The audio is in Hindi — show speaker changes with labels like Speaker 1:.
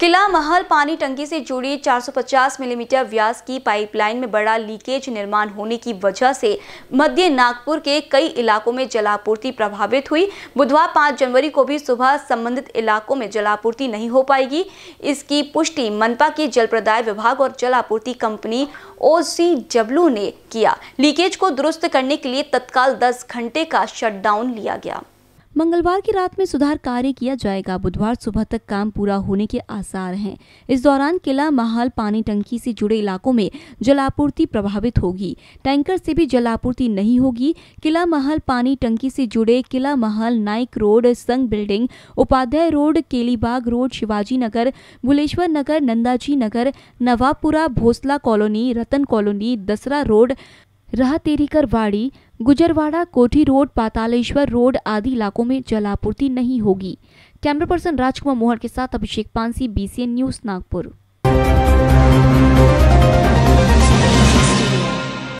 Speaker 1: किला महल पानी टंकी से जुड़ी 450 मिलीमीटर व्यास की पाइपलाइन में बड़ा लीकेज निर्माण होने की वजह से मध्य नागपुर के कई इलाकों में जलापूर्ति प्रभावित हुई बुधवार 5 जनवरी को भी सुबह संबंधित इलाकों में जलापूर्ति नहीं हो पाएगी इसकी पुष्टि मनपा के जल प्रदाय विभाग और जलापूर्ति कंपनी ओ ने किया लीकेज को दुरुस्त करने के लिए तत्काल दस घंटे का शटडाउन लिया गया मंगलवार की रात में सुधार कार्य किया जाएगा बुधवार सुबह तक काम पूरा होने के आसार हैं इस दौरान किला महाल पानी टंकी से जुड़े इलाकों में जलापूर्ति प्रभावित होगी टैंकर से भी जलापूर्ति नहीं होगी किला महल पानी टंकी से जुड़े Killa Mahal Naik road Sangh building Upadhyay road Kelibagh road Shivaji Nagar Bhuleshwar Nagar Nandaji Nagar Nawabpura Bhosla colony Ratan colony Dasara road Rahaterikar Wadi Gujarwada कोठी रोड पातालेश्वर रोड आदि इलाकों में जलापूर्ति नहीं होगी कैमरा पर्सन राजकुमार मोहर के साथ अभिषेक पांसी बीसीएन न्यूज नागपुर